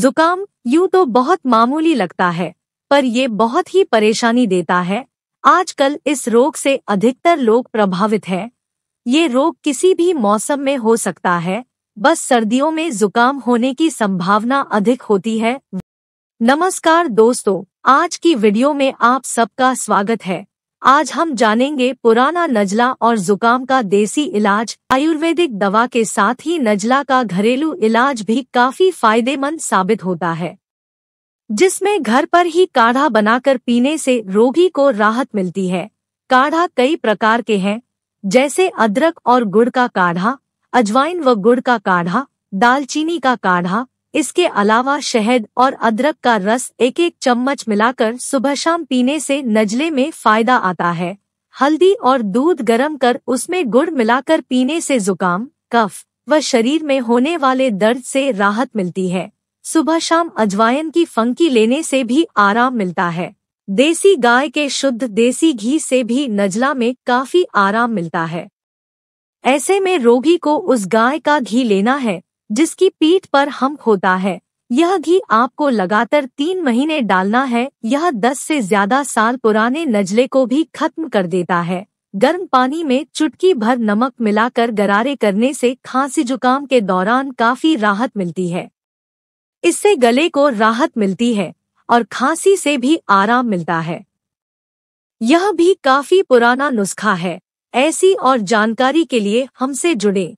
जुकाम यूं तो बहुत मामूली लगता है पर ये बहुत ही परेशानी देता है आजकल इस रोग से अधिकतर लोग प्रभावित हैं ये रोग किसी भी मौसम में हो सकता है बस सर्दियों में जुकाम होने की संभावना अधिक होती है नमस्कार दोस्तों आज की वीडियो में आप सबका स्वागत है आज हम जानेंगे पुराना नजला और जुकाम का देसी इलाज आयुर्वेदिक दवा के साथ ही नजला का घरेलू इलाज भी काफी फायदेमंद साबित होता है जिसमें घर पर ही काढ़ा बनाकर पीने से रोगी को राहत मिलती है काढ़ा कई प्रकार के हैं जैसे अदरक और गुड़ का काढ़ा अजवाइन व गुड़ का काढ़ा दालचीनी का काढ़ा इसके अलावा शहद और अदरक का रस एक एक चम्मच मिलाकर सुबह शाम पीने से नजले में फायदा आता है हल्दी और दूध गर्म कर उसमें गुड़ मिलाकर पीने से जुकाम कफ व शरीर में होने वाले दर्द से राहत मिलती है सुबह शाम अजवायन की फंकी लेने से भी आराम मिलता है देसी गाय के शुद्ध देसी घी से भी नजला में काफी आराम मिलता है ऐसे में रोगी को उस गाय का घी लेना है जिसकी पीठ पर हम होता है यह घी आपको लगातार तीन महीने डालना है यह दस से ज्यादा साल पुराने नजले को भी खत्म कर देता है गर्म पानी में चुटकी भर नमक मिलाकर गरारे करने से खांसी जुकाम के दौरान काफी राहत मिलती है इससे गले को राहत मिलती है और खांसी से भी आराम मिलता है यह भी काफी पुराना नुस्खा है ऐसी और जानकारी के लिए हमसे जुड़े